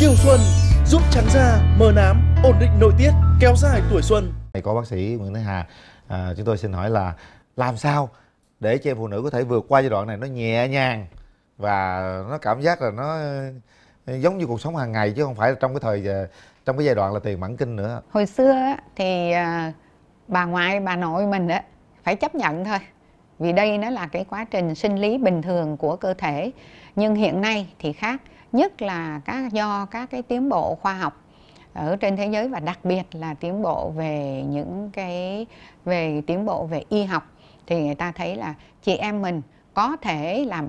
Kiều Xuân giúp trắng da, mờ nám, ổn định nội tiết, kéo dài tuổi xuân. Thầy có bác sĩ Nguyễn Thái Hà, à, chúng tôi xin hỏi là làm sao để cho em phụ nữ có thể vượt qua giai đoạn này nó nhẹ nhàng và nó cảm giác là nó ờ, giống như cuộc sống hàng ngày chứ không phải là trong cái thời ờ, trong cái giai đoạn là tiền mãn kinh nữa. Hồi xưa thì ờ, bà ngoại bà nội mình á phải chấp nhận thôi vì đây nó là cái quá trình sinh lý bình thường của cơ thể nhưng hiện nay thì khác nhất là các do các cái tiến bộ khoa học ở trên thế giới và đặc biệt là tiến bộ về những cái về tiến bộ về y học thì người ta thấy là chị em mình có thể làm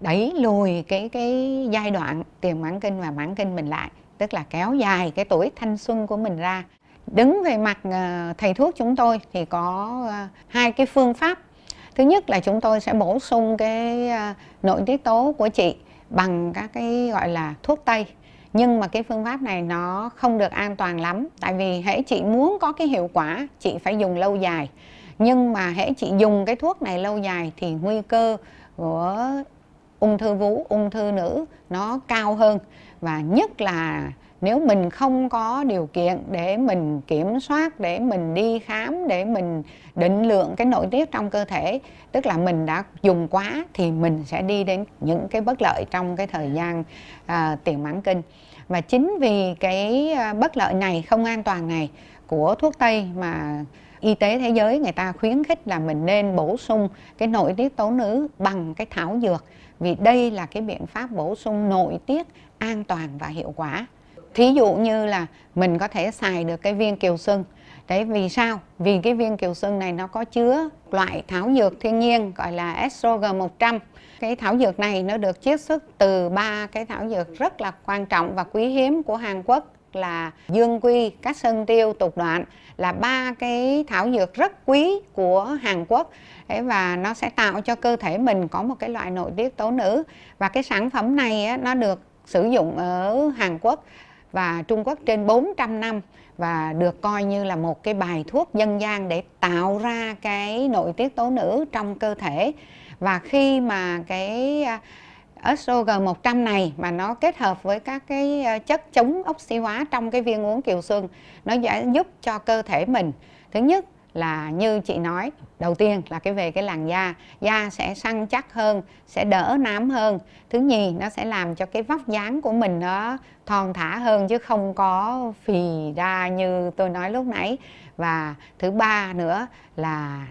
đẩy lùi cái cái giai đoạn tiền mãn kinh và mãn kinh mình lại tức là kéo dài cái tuổi thanh xuân của mình ra đứng về mặt ờ, thầy thuốc chúng tôi thì có ờ, hai cái phương pháp thứ nhất là chúng tôi sẽ bổ sung cái ờ, nội tiết tố của chị bằng các cái gọi là thuốc tây nhưng mà cái phương pháp này nó không được an toàn lắm tại vì hễ chị muốn có cái hiệu quả chị phải dùng lâu dài nhưng mà hễ chị dùng cái thuốc này lâu dài thì nguy cơ của ung thư vú ung thư nữ nó cao hơn và nhất là nếu mình không có điều kiện để mình kiểm soát để mình đi khám để mình định lượng cái nội tiết trong cơ thể tức là mình đã dùng quá thì mình sẽ đi đến những cái bất lợi trong cái thời gian à, tiền mãn kinh và chính vì cái à, bất lợi này không an toàn này của thuốc tây mà y tế thế giới người ta khuyến khích là mình nên bổ sung cái nội tiết tố nữ bằng cái thảo dược vì đây là cái biện pháp bổ sung nội tiết an toàn và hiệu quả thí dụ như là mình có thể xài được cái viên kiều sưng đấy vì sao vì cái viên kiều sưng này nó có chứa loại thảo dược thiên nhiên gọi là estrogen 100 cái thảo dược này nó được chiết xuất từ ba cái thảo dược rất là quan trọng và quý hiếm của Hàn Quốc là dương quy, cát sơn tiêu, tục đoạn là ba cái thảo dược rất quý của Hàn Quốc và nó sẽ tạo cho cơ thể mình có một cái loại nội tiết tố nữ và cái sản phẩm này nó được sử dụng ở Hàn Quốc và Trung Quốc trên 400 năm và được coi như là một cái bài thuốc dân gian để tạo ra cái nội tiết tố nữ trong cơ thể và khi mà cái à, SOG 100 này mà nó kết hợp với các cái à, chất chống oxy hóa trong cái viên uống kiều xuân nó sẽ giúp cho cơ thể mình thứ nhất là như chị nói đầu tiên là cái về cái làn da da sẽ săn chắc hơn sẽ đỡ nám hơn thứ nhì nó sẽ làm cho cái vóc dáng của mình nó thon thả hơn chứ không có phì ra như tôi nói lúc nãy và thứ ba nữa là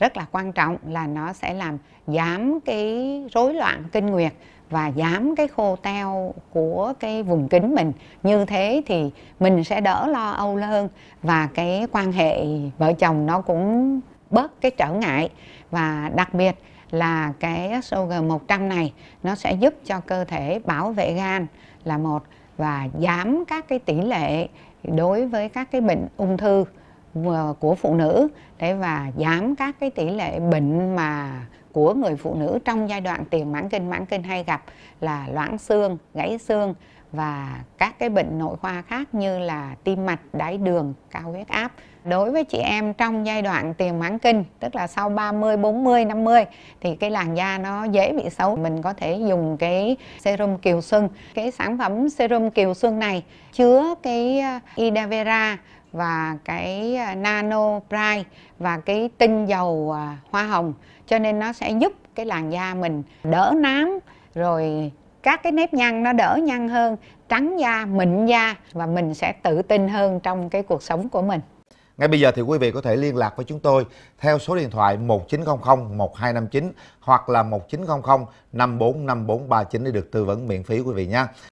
rất là quan trọng là nó sẽ làm giảm cái rối loạn kinh nguyệt và giảm cái khô teo của cái vùng kính mình như thế thì mình sẽ đỡ lo âu hơn và cái quan hệ vợ chồng nó cũng bớt cái trở ngại và đặc biệt là cái SOG 100 này nó sẽ giúp cho cơ thể bảo vệ gan là một và giảm các cái tỷ lệ đối với các cái bệnh ung thư của phụ nữ để và giảm các cái tỷ lệ bệnh mà của người phụ nữ trong giai đoạn tiền mãn kinh mãn kinh hay gặp là loãng xương gãy xương và các cái bệnh nội khoa khác như là tim mạch đái đường cao huyết áp đối với chị em trong giai đoạn tiền mãn kinh tức là sau 30 40 50 thì cái làn da nó dễ bị xấu mình có thể dùng cái serum kiều xuân cái sản phẩm serum kiều xuân này chứa cái uh, idavera và cái à, nano bright và cái tinh dầu à, hoa hồng cho nên nó sẽ giúp cái làn da mình đỡ nám rồi các cái nếp nhăn nó đỡ nhăn hơn trắng da mịn da và mình sẽ tự tin hơn trong cái cuộc sống của mình ngay bây giờ thì quý vị có thể liên lạc với chúng tôi theo số điện thoại 1900 1259 hoặc là 1900 545 439 để được tư vấn miễn phí quý vị nha.